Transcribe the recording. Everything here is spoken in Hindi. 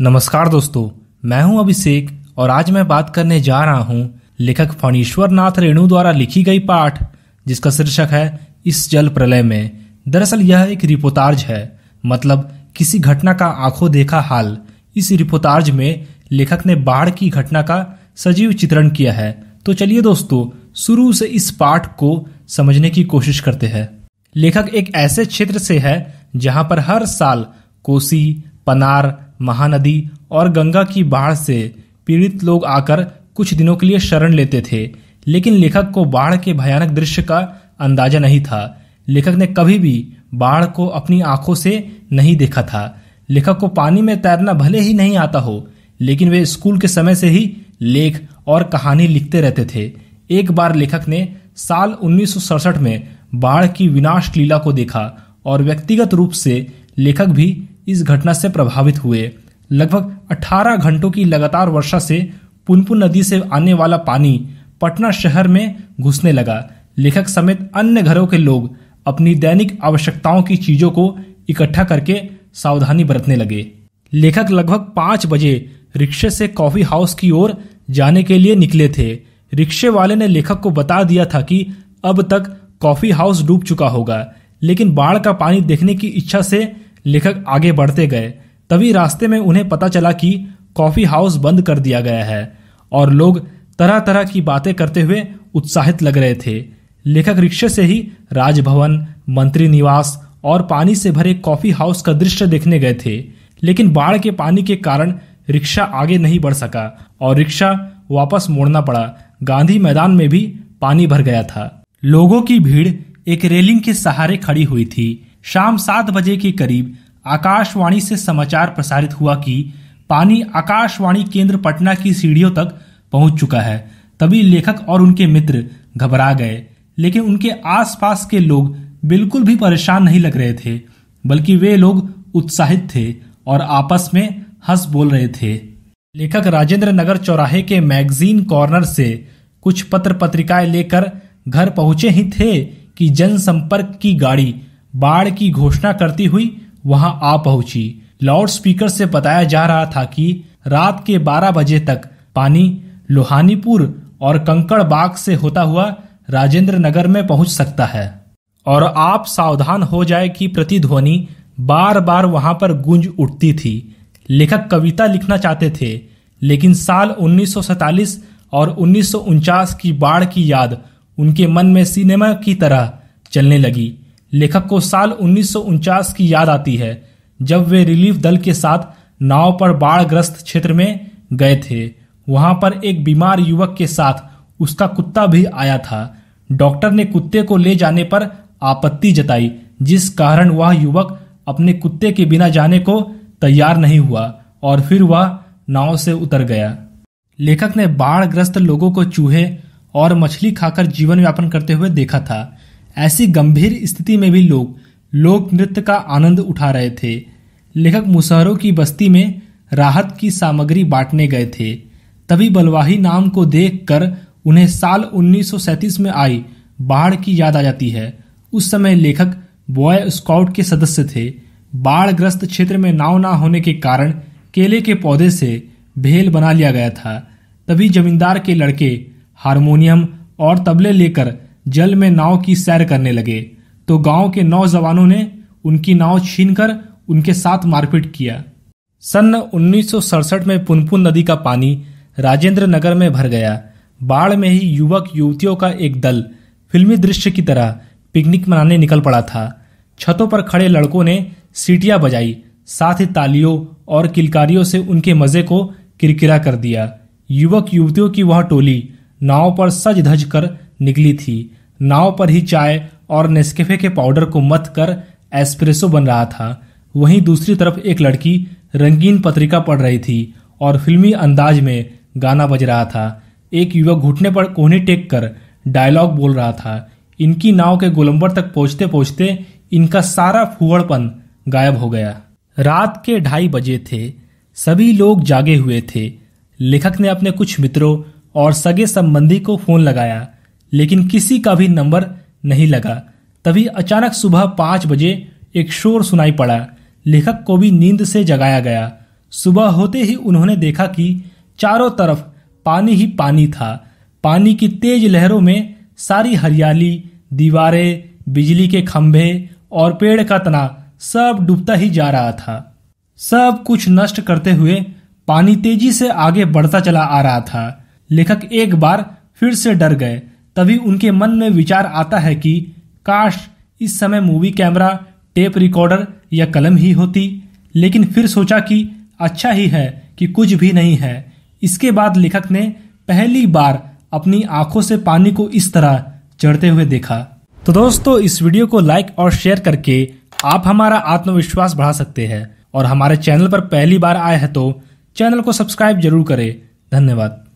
नमस्कार दोस्तों मैं हूं अभिषेक और आज मैं बात करने जा रहा हूं लेखक फणीश्वर नाथ रेणु द्वारा लिखी गई पाठ जिसका शीर्षक है इस जल प्रलय में दरअसल यह एक रिपोतार्ज है मतलब किसी घटना का आंखों देखा हाल इस रिपोतार्ज में लेखक ने बाढ़ की घटना का सजीव चित्रण किया है तो चलिए दोस्तों शुरू से इस पाठ को समझने की कोशिश करते हैं लेखक एक ऐसे क्षेत्र से है जहां पर हर साल कोसी पनार महानदी और गंगा की बाढ़ से पीड़ित लोग आकर कुछ दिनों के लिए शरण लेते थे लेकिन लेखक को बाढ़ के भयानक दृश्य का अंदाजा नहीं था लेखक ने कभी भी बाढ़ को अपनी आंखों से नहीं देखा था लेखक को पानी में तैरना भले ही नहीं आता हो लेकिन वे स्कूल के समय से ही लेख और कहानी लिखते रहते थे एक बार लेखक ने साल उन्नीस में बाढ़ की विनाश लीला को देखा और व्यक्तिगत रूप से लेखक भी इस घटना से प्रभावित हुए लगभग 18 घंटों की लगातार वर्षा से पुनपुन नदी से आने वाला पानी पटना शहर में घुसने लगा लेखक समेत अन्य घरों के लोग अपनी दैनिक आवश्यकताओं की चीजों को इकट्ठा करके सावधानी बरतने लगे लेखक लगभग पांच बजे रिक्शे से कॉफी हाउस की ओर जाने के लिए निकले थे रिक्शे वाले ने लेखक को बता दिया था कि अब तक कॉफी हाउस डूब चुका होगा लेकिन बाढ़ का पानी देखने की इच्छा से लेखक आगे बढ़ते गए तभी रास्ते में उन्हें पता चला कि कॉफ़ी हाउस बंद कर दिया गया है और लोग तरह तरह की बातें करते हुए उत्साहित लग रहे थे लेखक रिक्शे से ही राजभवन मंत्री निवास और पानी से भरे कॉफ़ी हाउस का दृश्य देखने गए थे लेकिन बाढ़ के पानी के कारण रिक्शा आगे नहीं बढ़ सका और रिक्शा वापस मोड़ना पड़ा गांधी मैदान में भी पानी भर गया था लोगों की भीड़ एक रेलिंग के सहारे खड़ी हुई थी शाम सात बजे के करीब आकाशवाणी से समाचार प्रसारित हुआ कि पानी आकाशवाणी केंद्र पटना की सीढ़ियों तक पहुंच चुका है तभी लेखक और उनके मित्र घबरा गए लेकिन उनके आसपास के लोग बिल्कुल भी परेशान नहीं लग रहे थे बल्कि वे लोग उत्साहित थे और आपस में हंस बोल रहे थे लेखक राजेंद्र नगर चौराहे के मैगजीन कॉर्नर से कुछ पत्र पत्रिकाएं लेकर घर पहुंचे ही थे कि जनसंपर्क की गाड़ी बाढ़ की घोषणा करती हुई वहां आ पहुंची लाउड स्पीकर से बताया जा रहा था कि रात के 12 बजे तक पानी लोहानीपुर और कंकड़बाग से होता हुआ राजेंद्र नगर में पहुंच सकता है और आप सावधान हो जाए कि प्रतिध्वनि बार बार वहां पर गूंज उठती थी लेखक कविता लिखना चाहते थे लेकिन साल उन्नीस और उन्नीस की बाढ़ की याद उनके मन में सिनेमा की तरह चलने लगी लेखक को साल उन्नीस की याद आती है जब वे रिलीफ दल के साथ नाव पर बाढ़ग्रस्त क्षेत्र में गए थे वहां पर एक बीमार युवक के साथ उसका कुत्ता भी आया था डॉक्टर ने कुत्ते को ले जाने पर आपत्ति जताई जिस कारण वह युवक अपने कुत्ते के बिना जाने को तैयार नहीं हुआ और फिर वह नाव से उतर गया लेखक ने बाढ़ग्रस्त लोगों को चूहे और मछली खाकर जीवन यापन करते हुए देखा था ऐसी गंभीर स्थिति में भी लोग लोक नृत्य का आनंद उठा रहे थे लेखक मुसहरों की बस्ती में राहत की सामग्री बांटने गए थे तभी बलवाही नाम को देखकर उन्हें साल 1937 में आई बाढ़ की याद आ जाती है उस समय लेखक बॉय स्काउट के सदस्य थे बाढ़ग्रस्त क्षेत्र में नाव ना होने के कारण केले के पौधे से भेल बना लिया गया था तभी जमींदार के लड़के हारमोनियम और तबले लेकर जल में नाव की सैर करने लगे तो गांव के नौजवानों ने उनकी नाव छीनकर उनके साथ मारपीट किया सन उन्नीस में पुनपुन नदी का पानी राजेंद्र नगर में भर गया बाढ़ में ही युवक युवतियों का एक दल फिल्मी दृश्य की तरह पिकनिक मनाने निकल पड़ा था छतों पर खड़े लड़कों ने सीटियां बजाई साथ ही तालियों और किलकारियों से उनके मजे को किरकिरा कर दिया युवक युवतियों की वह टोली नाव पर सज धज कर निकली थी नाव पर ही चाय और नेस्केफे के पाउडर को मत कर एस्प्रेसो बन रहा था वहीं दूसरी तरफ एक लड़की रंगीन पत्रिका पढ़ रही थी और फिल्मी अंदाज में गाना बज रहा था एक युवक घुटने पर कोहनी टेक कर डायलॉग बोल रहा था इनकी नाव के गोलंबर तक पहुंचते पहुंचते इनका सारा फुहड़पन गायब हो गया रात के ढाई बजे थे सभी लोग जागे हुए थे लेखक ने अपने कुछ मित्रों और सगे संबंधी को फोन लगाया लेकिन किसी का भी नंबर नहीं लगा तभी अचानक सुबह पांच बजे एक शोर सुनाई पड़ा लेखक को भी नींद से जगाया गया सुबह होते ही उन्होंने देखा कि चारों तरफ पानी ही पानी था पानी की तेज लहरों में सारी हरियाली दीवारें बिजली के खंभे और पेड़ का तना सब डूबता ही जा रहा था सब कुछ नष्ट करते हुए पानी तेजी से आगे बढ़ता चला आ रहा था लेखक एक बार फिर से डर गए तभी उनके मन में विचार आता है कि काश इस समय मूवी कैमरा टेप रिकॉर्डर या कलम ही होती लेकिन फिर सोचा कि अच्छा ही है कि कुछ भी नहीं है इसके बाद लेखक ने पहली बार अपनी आंखों से पानी को इस तरह चढ़ते हुए देखा तो दोस्तों इस वीडियो को लाइक और शेयर करके आप हमारा आत्मविश्वास बढ़ा सकते हैं और हमारे चैनल पर पहली बार आए हैं तो चैनल को सब्सक्राइब जरूर करें धन्यवाद